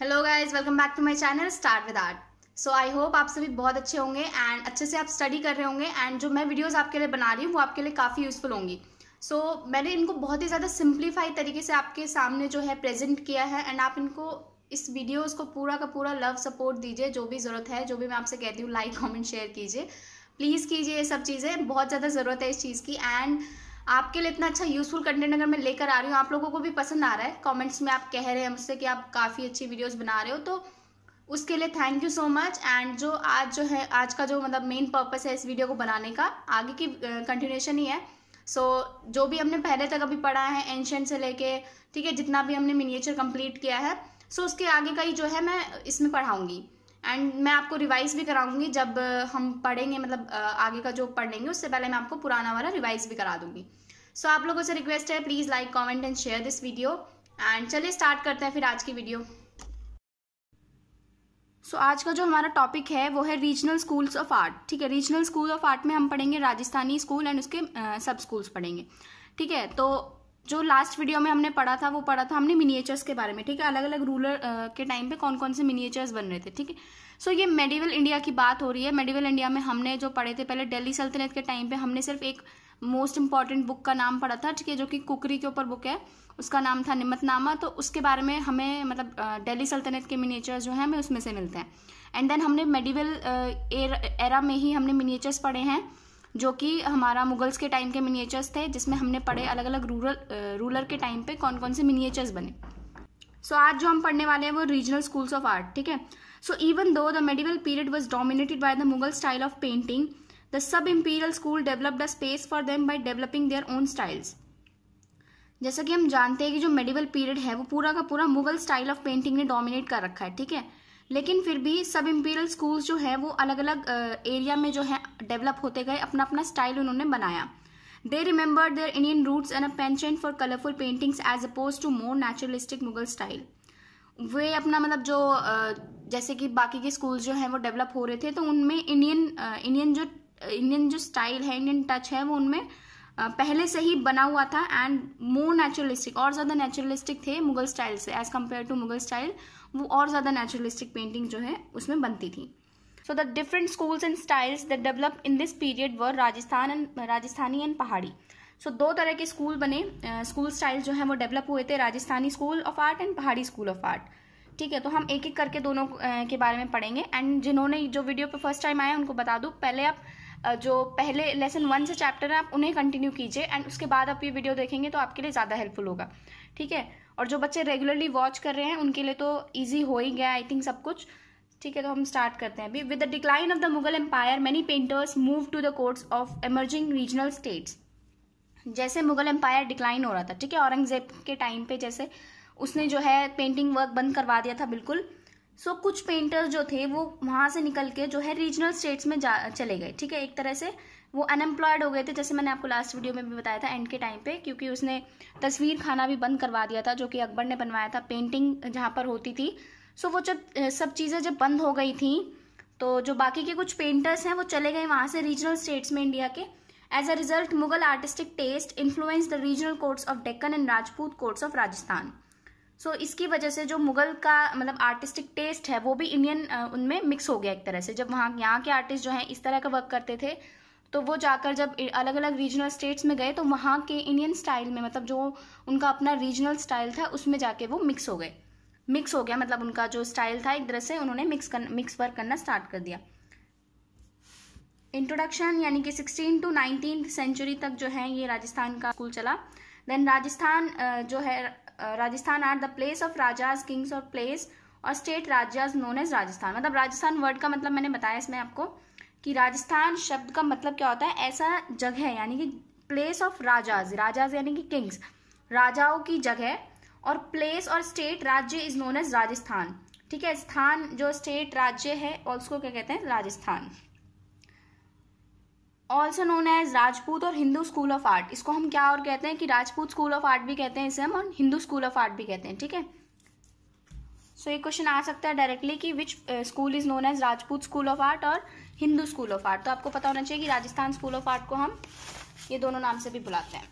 Hello guys welcome back to my channel start with art so I hope आप सभी बहुत अच्छे होंगे एंड अच्छे से आप स्टडी कर रहे होंगे एंड जो मैं वीडियोस आपके लिए बना रही हूँ वो आपके लिए काफ़ी यूज़फुल होंगी सो so, मैंने इनको बहुत ही ज़्यादा सिंप्लीफाई तरीके से आपके सामने जो है प्रेजेंट किया है एंड आप इनको इस वीडियोज़ को पूरा का पूरा लव सपोर्ट दीजिए जो भी ज़रूरत है जो भी मैं आपसे कहती हूँ लाइक कॉमेंट शेयर कीजिए प्लीज़ कीजिए ये सब चीज़ें बहुत ज़्यादा ज़रूरत है इस चीज़ की एंड आपके लिए इतना अच्छा यूजफुल कंटेंट अगर मैं लेकर आ रही हूँ आप लोगों को भी पसंद आ रहा है कमेंट्स में आप कह रहे हैं मुझसे कि आप काफ़ी अच्छी वीडियोस बना रहे हो तो उसके लिए thank you so much and जो आज जो है आज का जो मतलब मेन पर्पस है इस वीडियो को बनाने का आगे की कंटिन्यूशन ही है सो so, जो भी हमने पहले तक अभी पढ़ा है एंशंट से लेके ठीक है जितना भी हमने मिनिएचर कंप्लीट किया है सो so, उसके आगे का ही जो है मैं इसमें पढ़ाऊँगी एंड मैं आपको रिवाइज भी कराऊंगी जब हम पढ़ेंगे मतलब आगे का जो पढ़ेंगे उससे पहले मैं आपको पुराना वाला रिवाइज भी करा दूंगी सो so, आप लोगों से रिक्वेस्ट है please like comment and share this video and चलिए स्टार्ट करते हैं फिर आज की वीडियो सो so, आज का जो हमारा टॉपिक है वो है रीजनल स्कूल्स ऑफ आर्ट ठीक है रीजनल स्कूल ऑफ आर्ट में हम पढ़ेंगे राजस्थानी स्कूल एंड उसके सब स्कूल्स पढ़ेंगे ठीक है तो जो लास्ट वीडियो में हमने पढ़ा था वो पढ़ा था हमने मिनिएचर्स के बारे में ठीक है अलग अलग रूलर के टाइम पे कौन कौन से मिनिएचर्स बन रहे थे ठीक है सो ये मेडिवल इंडिया की बात हो रही है मेडिवल इंडिया में हमने जो पढ़े थे पहले दिल्ली सल्तनत के टाइम पे हमने सिर्फ एक मोस्ट इंपॉर्टेंट बुक का नाम पढ़ा था ठीक है जो कि कुकरी के ऊपर बुक है उसका नाम था निमतनामा तो उसके बारे में हमें मतलब दिल्ली सल्तनत के मिनिएचर्स जो हैं हमें उसमें से मिलते हैं एंड देन हमने मेडिवल एरा में ही हमने मिनिएचर्स पढ़े हैं जो कि हमारा मुगल्स के टाइम के मिनिएचर्स थे जिसमें हमने पढ़े अलग अलग रूरल रूलर के टाइम पे कौन कौन से मिनिएचर्स बने सो so, आज जो हम पढ़ने वाले हैं वो रीजनल स्कूल्स ऑफ आर्ट ठीक है so even though the medieval period was dominated by the Mughal style of painting the sub imperial school developed a space for them by developing their own styles जैसा कि हम जानते हैं कि जो medieval period है वो पूरा का पूरा मुगल स्टाइल ऑफ पेंटिंग ने डोमिनेट कर रखा है ठीक है लेकिन फिर भी सब इम्पीरियल स्कूल्स जो है वो अलग अलग एरिया में जो है डेवलप होते गए अपना अपना स्टाइल उन्होंने बनाया they remember their Indian roots and a passion for colourful paintings as opposed to more naturalistic Mughal style वे अपना मतलब जो जैसे कि बाकी के स्कूल्स जो हैं वो डेवलप हो रहे थे तो उनमें इंडियन इंडियन जो इंडियन जो स्टाइल है इंडियन टच है वो उनमें पहले से ही बना हुआ था एंड मोर नेचुरलिस्टिक और ज़्यादा नेचुरलिस्टिक थे मुगल स्टाइल से as compared to Mughal style वो और ज़्यादा नेचुरलिस्टिक पेंटिंग जो है उसमें बनती थी so the different schools and styles that develop in this period were Rajasthan and Rajasthani and Pahari so दो तरह के स्कूल बने स्कूल uh, स्टाइल जो है वो डेवलप हुए थे Rajasthani school of art and Pahari school of art ठीक है तो हम एक एक करके दोनों uh, के बारे में पढ़ेंगे एंड जिन्होंने जो वीडियो पे फर्स्ट टाइम आए उनको बता दूँ पहले आप uh, जो पहले लेसन वन से चैप्टर है आप उन्हें कंटिन्यू कीजिए एंड उसके बाद आप ये वीडियो देखेंगे तो आपके लिए ज़्यादा हेल्पफुल होगा ठीक है और जो बच्चे रेगुलरली वॉच कर रहे हैं उनके लिए तो ईजी हो ही गया आई थिंक सब कुछ ठीक है तो हम स्टार्ट करते हैं अभी with the decline of the Mughal empire many painters move to the courts of emerging regional states जैसे मुगल एम्पायर डिक्लाइन हो रहा था ठीक है औरंगजेब के टाइम पे जैसे उसने जो है पेंटिंग वर्क बंद करवा दिया था बिल्कुल सो so, कुछ पेंटर्स जो थे वो वहाँ से निकल के जो है रीजनल स्टेट्स में जा चले गए ठीक है एक तरह से वो अनएम्प्लॉयड हो गए थे जैसे मैंने आपको लास्ट वीडियो में भी बताया था एंड के टाइम पे क्योंकि उसने तस्वीर खाना भी बंद करवा दिया था जो कि अकबर ने बनवाया था पेंटिंग जहाँ पर होती थी सो वो जब सब चीज़ें जब बंद हो गई थी तो जो बाकी के कुछ पेंटर्स हैं वो चले गए वहाँ से रीजनल स्टेट्स में इंडिया के as a result Mughal artistic taste influence the regional courts of Deccan and Rajput courts of Rajasthan so so, इसकी वजह से जो मुगल का मतलब आर्टिस्टिक टेस्ट है वो भी इंडियन उनमें मिक्स हो गया एक तरह से जब वहाँ यहाँ के आर्टिस्ट जो हैं इस तरह का वर्क करते थे तो वो जाकर जब अलग अलग रीजनल स्टेट्स में गए तो वहाँ के इंडियन स्टाइल में मतलब जो उनका अपना रीजनल स्टाइल था उसमें जाके वो मिक्स हो गए मिक्स हो गया मतलब उनका जो स्टाइल था एक तरह से उन्होंने मिक्स कर मिक्स वर्क करना स्टार्ट कर दिया इंट्रोडक्शन यानी कि सिक्सटीन टू नाइनटीन सेंचुरी तक जो है ये राजस्थान का स्कूल चला देन राजस्थान जो है Rajasthan are the place of Rajas kings और प्लेस और स्टेट राज्याज नोन एज राजस्थान मतलब राजस्थान वर्ड का मतलब मैंने बताया इसमें आपको कि राजस्थान शब्द का मतलब क्या होता है ऐसा जगह यानी कि प्लेस ऑफ राजाज राजाज यानी कि किंग्स राजाओं की जगह और प्लेस और स्टेट राज्य इज नोन एज राजस्थान ठीक है स्थान जो स्टेट राज्य है उसको क्या कहते हैं Rajasthan also known as Rajput और हिंदू स्कूल ऑफ आर्ट इसको हम क्या और कहते हैं कि राजपूत स्कूल ऑफ आर्ट भी कहते हैं इसे हम और हिंदू स्कूल ऑफ आर्ट भी कहते हैं ठीक है सो so, ये क्वेश्चन आ सकता है डायरेक्टली कि which school is known as Rajput school of art और हिंदू स्कूल ऑफ आर्ट तो आपको पता होना चाहिए कि राजस्थान स्कूल ऑफ आर्ट को हम ये दोनों नाम से भी बुलाते हैं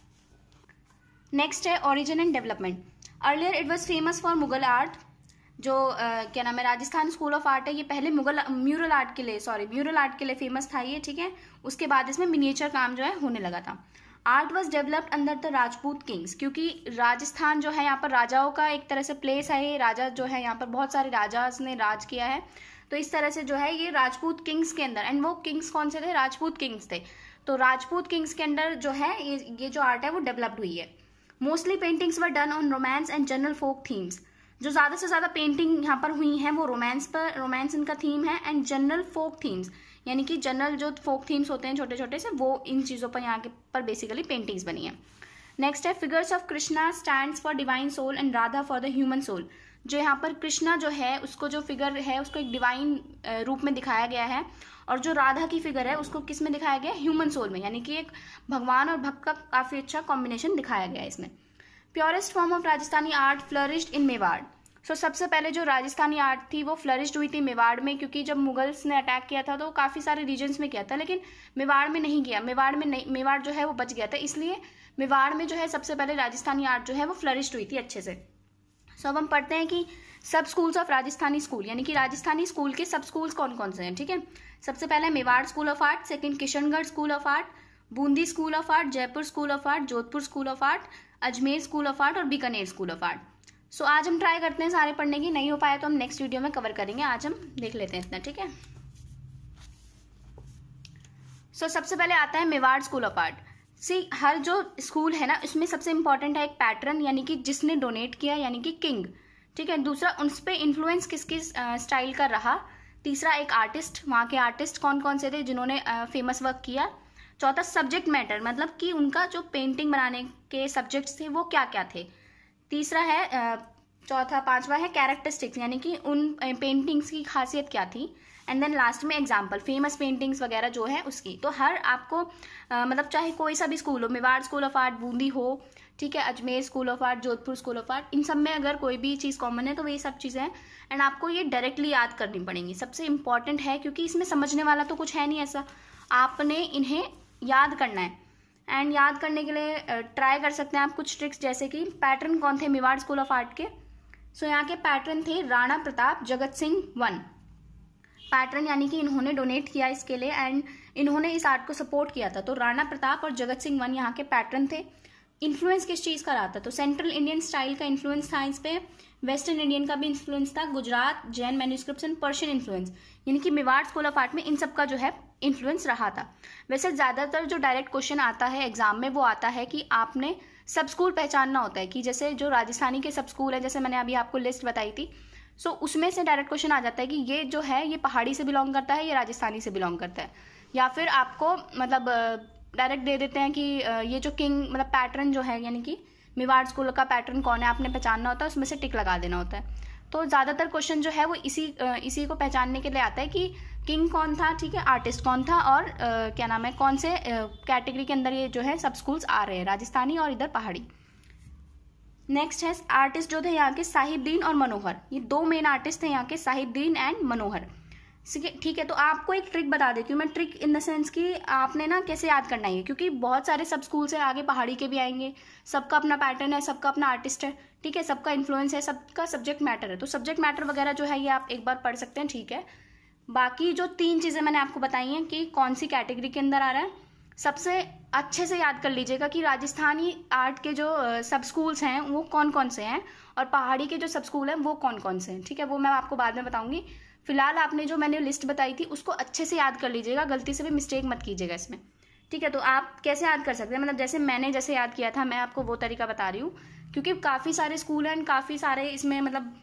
नेक्स्ट है origin and development earlier it was famous for Mughal art जो uh, क्या नाम है राजस्थान स्कूल ऑफ आर्ट है ये पहले मुगल म्यूरल आर्ट के लिए सॉरी म्यूरल आर्ट के लिए फेमस था ये ठीक है उसके बाद इसमें मिनिएचर काम जो है होने लगा था art was developed under the Rajput kings क्योंकि राजस्थान जो है यहाँ पर राजाओं का एक तरह से प्लेस है राजा जो है यहाँ पर बहुत सारे राजा ने राज किया है तो इस तरह से जो है ये राजपूत किंग्स के अंदर एंड वो किंग्स कौन से थे राजपूत किंग्स थे तो राजपूत किंग्स के अंदर जो है ये ये जो आर्ट है वो डेवलप्ड हुई है mostly paintings were done on romance and general folk themes जो ज़्यादा से ज़्यादा पेंटिंग यहाँ पर हुई हैं वो रोमांस पर रोमांस इनका थीम है एंड जनरल फोक थीम्स यानी कि जनरल जो फोक थीम्स होते हैं छोटे छोटे से वो इन चीज़ों पर यहाँ के पर बेसिकली पेंटिंग्स बनी है नेक्स्ट है figures of Krishna stand for divine soul and Radha for the human soul जो यहाँ पर कृष्णा जो है उसको जो फिगर है उसको एक डिवाइन रूप में दिखाया गया है और जो राधा की फिगर है उसको किस में दिखाया गया ह्यूमन सोल में यानी कि एक भगवान और भक्त का काफ़ी अच्छा कॉम्बिनेशन दिखाया गया है इसमें purest form of Rajasthani art flourished in Mewar so so, सबसे पहले जो राजस्थानी आर्ट थी वो फ्लरिश्ड हुई थी मेवाड़ में क्योंकि जब मुगल्स ने अटैक किया था तो काफ़ी सारे रीजन्स में किया था लेकिन मेवाड़ में नहीं किया मेवाड़ में नहीं मेवाड़ जो है वो बच गया था इसलिए मेवाड़ में जो है सबसे पहले राजस्थानी आर्ट जो है वो फ्लरिश्ड हुई थी अच्छे से सो अब हम पढ़ते हैं कि सब स्कूल्स ऑफ राजस्थानी स्कूल यानी कि राजस्थानी स्कूल के सब स्कूल्स कौन कौन से हैं ठीक है सबसे पहले Mewar school of art second Kishangarh school of art Bundi school of art Jaipur school of art Jodhpur school of art Ajmer school of art और Bikaner school of art so आज हम ट्राई करते हैं सारे पढ़ने की नहीं हो पाया तो हम नेक्स्ट वीडियो में कवर करेंगे आज हम देख लेते हैं इतना ठीक है सो सबसे पहले आता है Mewar school of art see हर जो स्कूल है ना उसमें सबसे इम्पॉर्टेंट है एक पैटर्न यानी कि जिसने डोनेट किया यानी कि किंग ठीक है दूसरा उस पर इन्फ्लुएंस किस किस स्टाइल का रहा तीसरा एक आर्टिस्ट वहाँ के आर्टिस्ट कौन कौन से थे जिन्होंने फेमस वर्क किया चौथा सब्जेक्ट मैटर मतलब कि उनका जो पेंटिंग बनाने के सब्जेक्ट्स थे वो क्या क्या थे तीसरा है चौथा पांचवा है कैरेक्टरिस्टिक्स यानी कि उन पेंटिंग्स की खासियत क्या थी एंड देन लास्ट में एग्जाम्पल फेमस पेंटिंग्स वगैरह जो है उसकी तो हर आपको आ, मतलब चाहे कोई सा भी स्कूल हो Mewar school of art Bundi हो ठीक है Ajmer school of art Jodhpur school of art इन सब में अगर कोई भी चीज़ कॉमन है तो वही सब चीज़ें हैं एंड आपको ये डायरेक्टली याद करनी पड़ेंगी सबसे इंपॉर्टेंट है क्योंकि इसमें समझने वाला तो कुछ है नहीं ऐसा आपने इन्हें याद करना है एंड याद करने के लिए ट्राई कर सकते हैं आप कुछ ट्रिक्स जैसे कि पैटर्न कौन थे मेवाड़ स्कूल ऑफ आर्ट के सो so, यहाँ के पैटर्न थे राणा प्रताप जगत सिंह वन पैटर्न यानी कि इन्होंने डोनेट किया इसके लिए एंड इन्होंने इस आर्ट को सपोर्ट किया था तो राणा प्रताप और जगत सिंह वन यहाँ के पैटर्न थे इन्फ्लुएंस किस चीज़ का रहा था तो सेंट्रल इंडियन स्टाइल का इन्फ्लुएंस था इस पर वेस्टर्न इंडियन का भी इन्फ्लुएंस था Gujarat Jain manuscript and Persian influence यानी कि मेवाड़ स्कूल ऑफ आर्ट में इन सब का जो है इन्फ्लुएंस रहा था वैसे ज़्यादातर जो डायरेक्ट क्वेश्चन आता है एग्जाम में वो आता है कि आपने सब स्कूल पहचानना होता है कि जैसे जो राजस्थानी के सब स्कूल है जैसे मैंने अभी आपको लिस्ट बताई थी सो so, उसमें से डायरेक्ट क्वेश्चन आ जाता है कि ये जो है ये पहाड़ी से बिलोंग करता है या राजस्थानी से बिलोंग करता है या फिर आपको मतलब डायरेक्ट दे देते हैं कि ये जो किंग मतलब पैटर्न जो है यानी कि मेवाड़ स्कूल का पैटर्न कौन है आपने पहचानना होता है उसमें से टिक लगा देना होता है तो ज़्यादातर क्वेश्चन जो है वो इसी इसी को पहचानने के लिए आता है कि किंग कौन था ठीक है आर्टिस्ट कौन था और क्या नाम है कौन से कैटेगरी के अंदर ये जो है सब स्कूल्स आ रहे हैं राजस्थानी और इधर पहाड़ी नेक्स्ट है आर्टिस्ट जो थे यहाँ के साहिबद्दीन और मनोहर ये दो मेन आर्टिस्ट थे यहाँ के साहिबद्दीन एंड मनोहर ठीक है तो आपको एक ट्रिक बता देती हूँ मैं ट्रिक इन द सेंस कि आपने ना कैसे याद करना है क्योंकि बहुत सारे सब स्कूल से आगे पहाड़ी के भी आएंगे सबका अपना पैटर्न है सबका अपना आर्टिस्ट है ठीक है सबका इन्फ्लुएंस है सबका सब्जेक्ट मैटर है तो सब्जेक्ट मैटर वगैरह जो है ये आप एक बार पढ़ सकते हैं ठीक है बाकी जो तीन चीज़ें मैंने आपको बताई हैं कि कौन सी कैटेगरी के अंदर आ रहा है सबसे अच्छे से याद कर लीजिएगा कि राजस्थानी आर्ट के जो सब स्कूल्स हैं वो कौन कौन से हैं और पहाड़ी के जो सब स्कूल हैं वो कौन कौन से हैं ठीक है वो मैं आपको बाद में बताऊंगी फिलहाल आपने जो मैंने लिस्ट बताई थी उसको अच्छे से याद कर लीजिएगा गलती से भी मिस्टेक मत कीजिएगा इसमें ठीक है तो आप कैसे याद कर सकते हैं मतलब जैसे मैंने जैसे याद किया था मैं आपको वो तरीका बता रही हूँ क्योंकि काफ़ी सारे स्कूल हैं काफ़ी सारे इसमें मतलब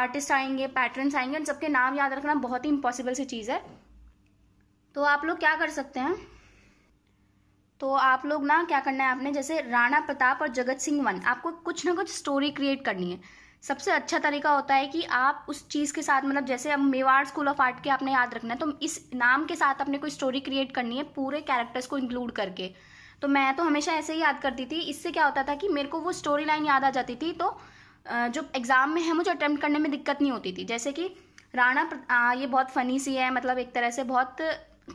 आर्टिस्ट आएंगे पैटर्न्स आएंगे सबके नाम याद रखना बहुत ही इम्पॉसिबल सी चीज़ है तो आप लोग क्या कर सकते हैं तो आप लोग ना क्या करना है आपने जैसे राणा प्रताप और जगत सिंह वन आपको कुछ ना कुछ स्टोरी क्रिएट करनी है सबसे अच्छा तरीका होता है कि आप उस चीज़ के साथ मतलब जैसे अब मेवाड़ स्कूल ऑफ आर्ट के आपने याद रखना है तो इस नाम के साथ अपने कोई स्टोरी क्रिएट करनी है पूरे कैरेक्टर्स को इंक्लूड करके तो मैं तो हमेशा ऐसे ही याद करती थी इससे क्या होता था कि मेरे को वो स्टोरी लाइन याद आ जाती थी तो जो एग्ज़ाम में है मुझे अटैम्प्ट करने में दिक्कत नहीं होती थी जैसे कि राणा ये बहुत फ़नी सी है मतलब एक तरह से बहुत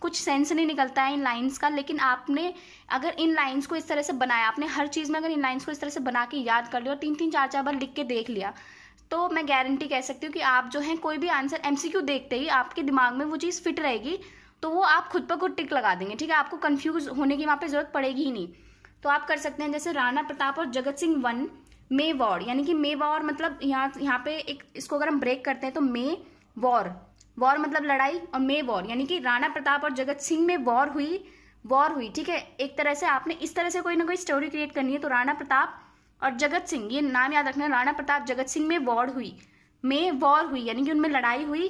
कुछ सेंस नहीं निकलता है इन लाइंस का लेकिन आपने अगर इन लाइंस को इस तरह से बनाया आपने हर चीज़ में अगर इन लाइंस को इस तरह से बना के याद कर लिया और तीन तीन चार चार बार लिख के देख लिया तो मैं गारंटी कह सकती हूँ कि आप जो है कोई भी आंसर एम देखते ही आपके दिमाग में वो चीज़ फिट रहेगी तो वो आप खुद पर खुद टिक लगा देंगे ठीक है आपको कन्फ्यूज होने की वहाँ पर ज़रूरत पड़ेगी ही नहीं तो आप कर सकते हैं जैसे राणा प्रताप और जगत सिंह वन मे वॉर यानी कि मे वॉर मतलब यहाँ यहाँ पे एक इसको अगर हम ब्रेक करते हैं तो मे वॉर वॉर मतलब लड़ाई और मे वॉर यानी कि राणा प्रताप और जगत सिंह में वॉर हुई वॉर हुई ठीक है एक तरह से आपने इस तरह से कोई ना कोई स्टोरी क्रिएट करनी है तो राणा प्रताप और जगत सिंह ये नाम याद रखना राणा प्रताप जगत सिंह में वॉर हुई में वॉर हुई यानी कि उनमें लड़ाई हुई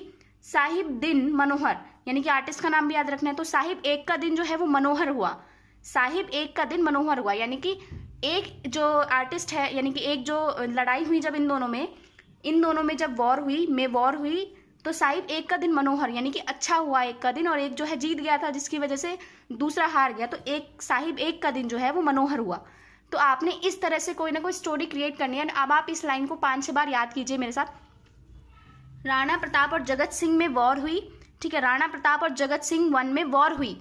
साहिब दिन मनोहर यानी कि आर्टिस्ट का नाम भी याद रखना है तो साहिब एक का दिन जो है वो मनोहर हुआ साहिब एक का दिन मनोहर हुआ यानी कि एक जो आर्टिस्ट है यानी कि एक जो लड़ाई हुई जब इन दोनों में इन दोनों में जब वॉर हुई में वॉर हुई तो साहिब एक का दिन मनोहर यानी कि अच्छा हुआ एक का दिन और एक जो है जीत गया था जिसकी वजह से दूसरा हार गया तो एक साहिब एक का दिन जो है वो मनोहर हुआ तो आपने इस तरह से कोई ना कोई स्टोरी क्रिएट करनी है अब आप इस लाइन को पाँच छः बार याद कीजिए मेरे साथ राणा प्रताप और जगत सिंह में वॉर हुई ठीक है राणा प्रताप और जगत सिंह वन में वॉर हुई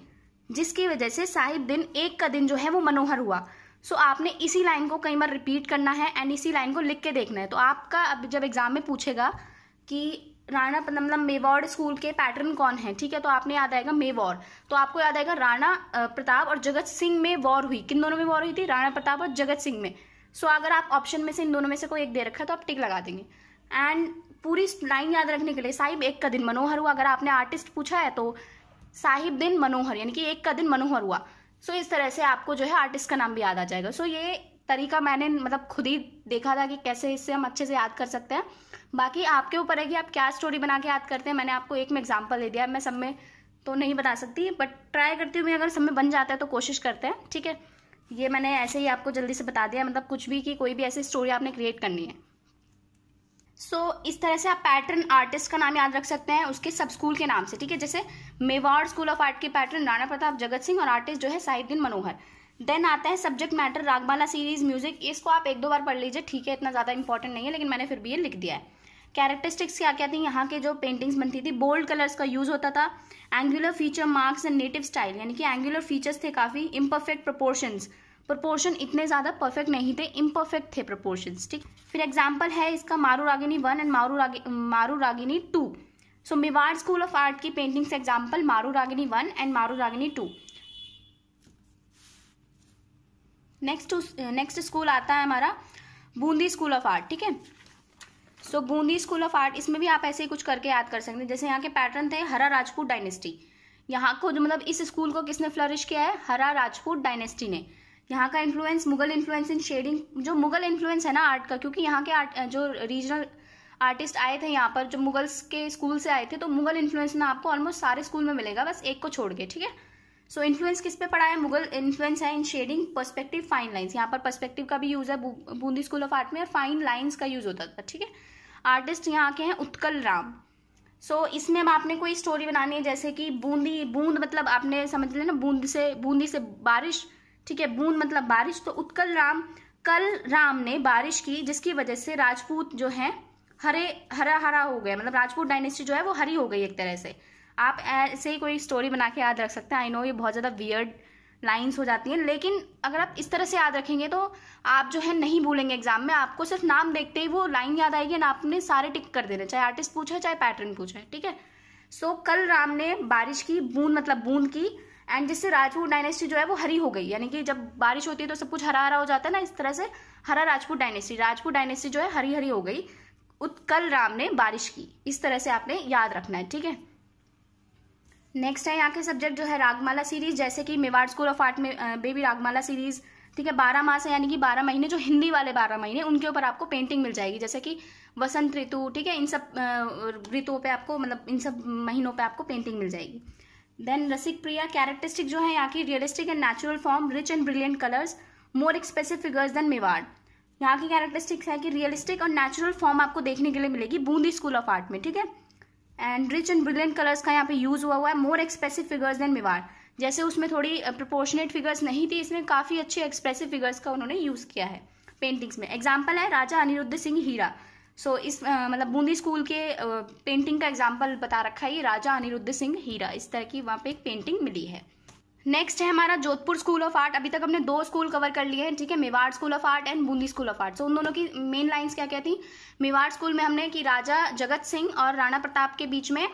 जिसकी वजह से साहिब दिन एक का दिन जो है वो मनोहर हुआ सो so, आपने इसी लाइन को कई बार रिपीट करना है एंड इसी लाइन को लिख के देखना है तो आपका अब जब एग्ज़ाम में पूछेगा कि राणा मतलब मेवाड़ स्कूल के पैटर्न कौन है ठीक है तो आपने याद आएगा मेवाड़ तो आपको याद आएगा राणा प्रताप और जगत सिंह में वॉर हुई किन दोनों में वॉर हुई थी राणा प्रताप और जगत सिंह में सो so, अगर आप ऑप्शन में से इन दोनों में से कोई एक दे रखा है तो आप टिक लगा देंगे एंड पूरी लाइन याद रखने के लिए साहिब एक का दिन मनोहर हुआ अगर आपने आर्टिस्ट पूछा है तो साहिब दिन मनोहर यानी कि एक का दिन मनोहर हुआ सो so, इस तरह से आपको जो है आर्टिस्ट का नाम भी याद आ जाएगा सो so, ये तरीका मैंने मतलब खुद ही देखा था कि कैसे इससे हम अच्छे से याद कर सकते हैं बाकी आपके ऊपर है कि आप क्या स्टोरी बना के याद करते हैं मैंने आपको एक में एग्जाम्पल दे दिया मैं सब में तो नहीं बता सकती बट ट्राई करती हूँ मैं अगर सब में बन जाता है तो कोशिश करते हैं ठीक है ये मैंने ऐसे ही आपको जल्दी से बता दिया मतलब कुछ भी कि कोई भी ऐसी स्टोरी आपने क्रिएट करनी है सो so, इस तरह से आप पैटर्न आर्टिस्ट का नाम याद रख सकते हैं उसके सब स्कूल के नाम से ठीक है जैसे मेवाड़ स्कूल ऑफ आर्ट के पैटर्न राणा प्रताप जगत सिंह और आर्टिस्ट जो है साहिदीन मनोहर देन आता है subject matter Ragamala series music इसको आप एक दो बार पढ़ लीजिए ठीक है इतना ज़्यादा इंपॉर्टेंट नहीं है लेकिन मैंने फिर भी ये लिख दिया है कैरेक्टरिस्टिक्स क्या क्या थी यहाँ के जो पेंटिंग्स बनती थी बोल्ड कलर्स का यूज़ होता था angular feature marks and native style यानी कि एंगुलर फीचर्स थे काफ़ी इम्परफेक्ट प्रपोर्शंस प्रपोर्शन इतने ज़्यादा परफेक्ट नहीं थे इम्परफेक्ट थे प्रपोर्शंस ठीक फिर एग्जाम्पल है इसका मारू रागिनी वन एंड मारू रागि Maru Ragini two so Mewar school of art की paintings example Maru Ragini one and Maru Ragini two next next school आता है हमारा बूंदी स्कूल ऑफ आर्ट ठीक है so Bundi school of art इसमें भी आप ऐसे ही कुछ करके याद कर सकते हैं जैसे यहाँ के पैटर्न थे हरा राजपूत डायनेस्टी यहाँ को जो मतलब इस स्कूल को किसने फ्लरिश किया है हरा राजपूत डायनेस्टी ने यहाँ का influence Mughal influence in shading जो मुगल इन्फ्लुएंस है ना आर्ट का क्योंकि यहाँ के आर्ट जो रीजनल आर्टिस्ट आए थे यहाँ पर जो मुगल्स के स्कूल से आए थे तो मुगल इन्फ्लुएंस ना आपको ऑलमोस्ट सारे स्कूल में मिलेगा बस एक को छोड़ के ठीक है सो इन्फ्लुएंस किस पे पड़ा है मुगल इन्फ्लुएंस है in shading perspective fine lines यहाँ पर पर्सपेक्टिव का भी यूज है बूंदी स्कूल ऑफ आर्ट में और फाइन लाइंस का यूज होता था ठीक है आर्टिस्ट यहाँ के हैं उत्कल राम सो so, इसमें अब आपने कोई स्टोरी बनानी है जैसे कि बूंदी बूंद मतलब आपने समझ लिया ना बूंद से बूंदी से बारिश ठीक है बूंद मतलब बारिश तो उत्कल राम कल राम ने बारिश की जिसकी वजह से राजपूत जो है हरे हरा हरा हो गया मतलब राजपूत डायनेस्टी जो है वो हरी हो गई एक तरह से आप ऐसे ही कोई स्टोरी बना के याद रख सकते हैं आई नो ये बहुत ज़्यादा वियर्ड लाइंस हो जाती हैं लेकिन अगर आप इस तरह से याद रखेंगे तो आप जो है नहीं भूलेंगे एग्जाम में आपको सिर्फ नाम देखते ही वो लाइन याद आएगी ना आपने सारे टिक कर देने चाहे आर्टिस्ट पूछे चाहे पैटर्न पूछे ठीक है सो so, कल राम ने बारिश की बूंद मतलब बूंद की एंड जिससे राजपूत डायनेस्टी जो है वो हरी हो गई यानी कि जब बारिश होती है तो सब कुछ हरा हरा हो जाता है ना इस तरह से हरा राजपूत डायनेस्टी राजपूत डायनेस्टी जो है हरी हरी हो गई उत्कल कल राम ने बारिश की इस तरह से आपने याद रखना है ठीक है नेक्स्ट है यहाँ के सब्जेक्ट जो है रागमाला सीरीज जैसे कि मेवाड़ स्कूल ऑफ आर्ट में बेबी रागमाला सीरीज ठीक है बारह मास है यानी कि बारह महीने जो हिंदी वाले बारह महीने उनके ऊपर आपको पेंटिंग मिल जाएगी जैसे कि वसंत ऋतु ठीक है इन सब ऋतुओं पे आपको मतलब इन सब महीनों पे आपको पेंटिंग मिल जाएगी देन रसिक प्रिया कैरेक्टरिस्टिक जो है यहाँ की realistic and natural form rich and brilliant colours more expressive figures than Mewar यहाँ की कैरेक्टरिस्टिक्स है कि रियलिस्टिक और नेचुरल फॉर्म आपको देखने के लिए मिलेगी बूंदी स्कूल ऑफ आर्ट में ठीक है and rich and brilliant colours का यहाँ पे यूज़ हुआ हुआ है more expressive figures than Mewar जैसे उसमें थोड़ी प्रोपोर्शनेट फिगर्स नहीं थी इसमें काफ़ी अच्छे एक्सप्रेसिव फिगर्स का उन्होंने यूज़ किया है पेंटिंग्स में एग्जाम्पल है राजा अनिरुद्ध सिंह हीरा सो so, इस मतलब बूंदी स्कूल के पेंटिंग का एग्जाम्पल बता रखा है ये राजा अनिरुद्ध सिंह हीरा इस तरह की वहाँ पे एक पेंटिंग मिली है नेक्स्ट है हमारा जोधपुर स्कूल ऑफ आर्ट अभी तक हमने दो स्कूल कवर कर लिए हैं ठीक है Mewar school of art and Bundi school of art so उन दोनों की मेन लाइंस क्या क्या थी मेवाड़ स्कूल में हमने कि राजा जगत सिंह और राणा प्रताप के बीच में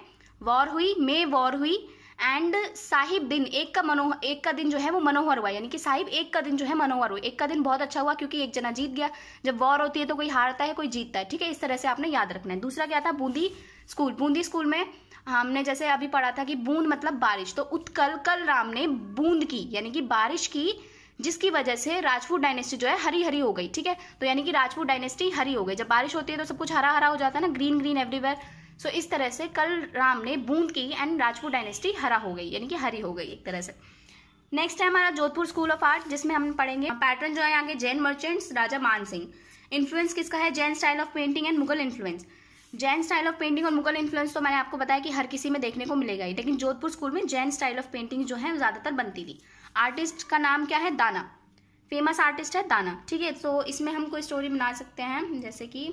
वॉर हुई मे वॉर हुई एंड साहिब दिन एक का मनोहर एक का दिन जो है वो मनोहर हुआ यानी कि साहिब एक का दिन जो है मनोहर हुआ एक का दिन बहुत अच्छा हुआ क्योंकि एक जना जीत गया जब वॉर होती है तो कोई हारता है कोई जीतता है ठीक है इस तरह से आपने याद रखना है दूसरा क्या था बूंदी स्कूल बूंदी स्कूल में हमने जैसे अभी पढ़ा था कि बूंद मतलब बारिश तो उत्कल कल राम ने बूंद की यानी कि बारिश की जिसकी वजह से राजपूत डायनेस्टी जो है हरी हरी हो गई ठीक है तो यानी कि राजपूत डायनेस्टी हरी हो गई जब बारिश होती है तो सब कुछ हरा हरा हो जाता है ना ग्रीन ग्रीन एवरीवेयर सो इस तरह से कल राम ने बूंद की एंड राजपूत डायनेस्टी हरा हो गई यानी कि हरी हो गई एक तरह से नेक्स्ट है हमारा जोधपुर स्कूल ऑफ आर्ट जिसमें हम पढ़ेंगे पैटर्न जो है आगे जैन मर्चेंट्स राजा मान सिंह इन्फ्लुएंस किसका है Jain style of painting and Mughal influence Jain style of painting और मुगल इन्फ्लुएंस तो मैंने आपको बताया कि हर किसी में देखने को मिलेगा ही लेकिन जोधपुर स्कूल में जैन स्टाइल ऑफ पेंटिंग जो है ज़्यादातर बनती थी आर्टिस्ट का नाम क्या है दाना फेमस आर्टिस्ट है दाना ठीक है तो इसमें हम कोई स्टोरी बना सकते हैं जैसे कि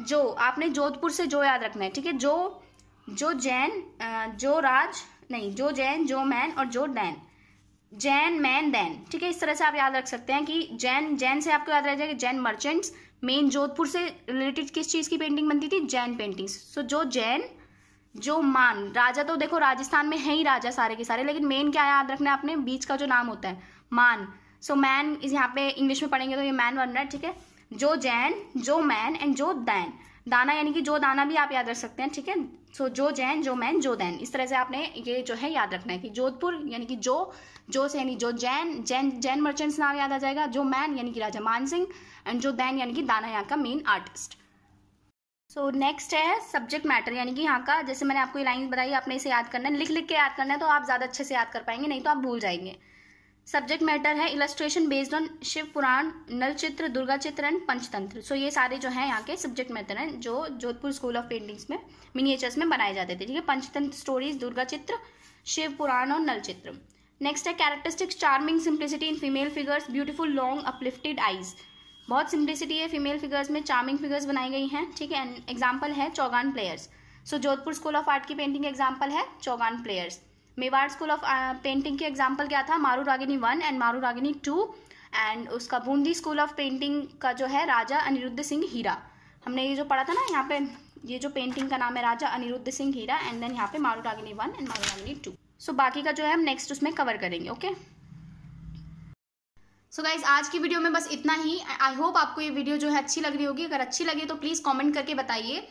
जो आपने जोधपुर से जो याद रखना है ठीक है जो जो जैन जो राज नहीं जो जैन जो मैन और जो डैन जैन मैन डैन ठीक है इस तरह से आप याद रख सकते हैं कि जैन जैन से आपको याद रह जाएगा जैन मर्चेंट्स मेन जोधपुर से रिलेटेड किस चीज़ की पेंटिंग बनती थी जैन पेंटिंग्स सो जो जैन जो मान राजा तो देखो राजस्थान में है ही राजा सारे के सारे लेकिन मेन क्या याद रखना है आपने बीच का जो नाम होता है मान सो मैन इस यहाँ पे इंग्लिश में पढ़ेंगे तो ये मैन बन रहा है ठीक है जो जैन जो मैन एंड जो दैन दाना यानी कि जो दाना भी आप याद रख सकते हैं ठीक है सो जो जैन जो मैन जो दैन इस तरह से आपने ये जो है याद रखना है कि जोधपुर यानी कि जो जो से यानी जो जैन जैन जैन मर्चेंट्स नाम याद आ जाएगा जो मैन यानी कि राजा मान सिंह एंड जो दैन यानी कि दाना यहाँ का main artist so so, next है सब्जेक्ट मैटर यानी कि यहाँ का जैसे मैंने आपको ये लाइन बताई आपने इसे याद करना है लिख लिख के याद करना है तो आप ज़्यादा अच्छे से याद कर पाएंगे नहीं तो आप भूल जाएंगे सब्जेक्ट मैटर है illustration based on Shiva Purana नलचित्र दुर्गा चित्र एंड पंचतंत्र सो so, ये सारे जो हैं यहाँ के सब्जेक्ट मैटर हैं जो जोधपुर स्कूल ऑफ पेंटिंग्स में मिनिएचर्स में बनाए जाते थे ठीक है पंचतंत्र स्टोरीज दुर्गा चित्र शिव पुराण और नलचित्र नेक्स्ट है characteristics charming simplicity in female figures beautiful long uplifted eyes बहुत सिंप्लिसिटी है फीमेल फिगर्स में चार्मिंग फिगर्स बनाई गई हैं ठीक है एग्जाम्पल है Chaugan players so Jodhpur school of art की पेंटिंग एग्जाम्पल है Chaugan players Mewar school of painting की एग्जाम्पल क्या था मारू Ragini one and Maru Ragini to and उसका बूंदी स्कूल ऑफ पेंटिंग का जो है राजा अनिरुद्ध सिंह हीरा हमने ये जो पढ़ा था ना यहाँ पे ये जो पेंटिंग का नाम है राजा अनिरुद्ध सिंह हीरा एंड देन यहाँ पे मारू Ragini one and Maru Ragini two सो बाकी का जो है हम नेक्स्ट उसमें कवर करेंगे okay okay? So so guys आज की वीडियो में बस इतना ही आई होप आपको ये वीडियो जो है अच्छी लग रही होगी अगर अच्छी लगी तो प्लीज़ कॉमेंट करके बताइए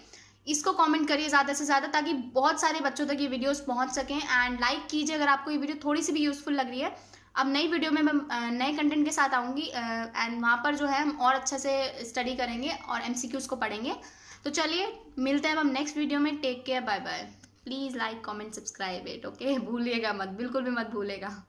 इसको कमेंट करिए ज़्यादा से ज़्यादा ताकि बहुत सारे बच्चों तक ये वीडियोस पहुंच सकें एंड लाइक कीजिए अगर आपको ये वीडियो थोड़ी सी भी यूज़फुल लग रही है अब नई वीडियो में मैं नए कंटेंट के साथ आऊँगी एंड वहाँ पर जो है हम और अच्छे से स्टडी करेंगे और एम को पढ़ेंगे तो चलिए मिलते हैं अब हम नेक्स्ट वीडियो में take care bye bye please like comment subscribe it okay भूलिएगा मत बिल्कुल भी मत भूलेगा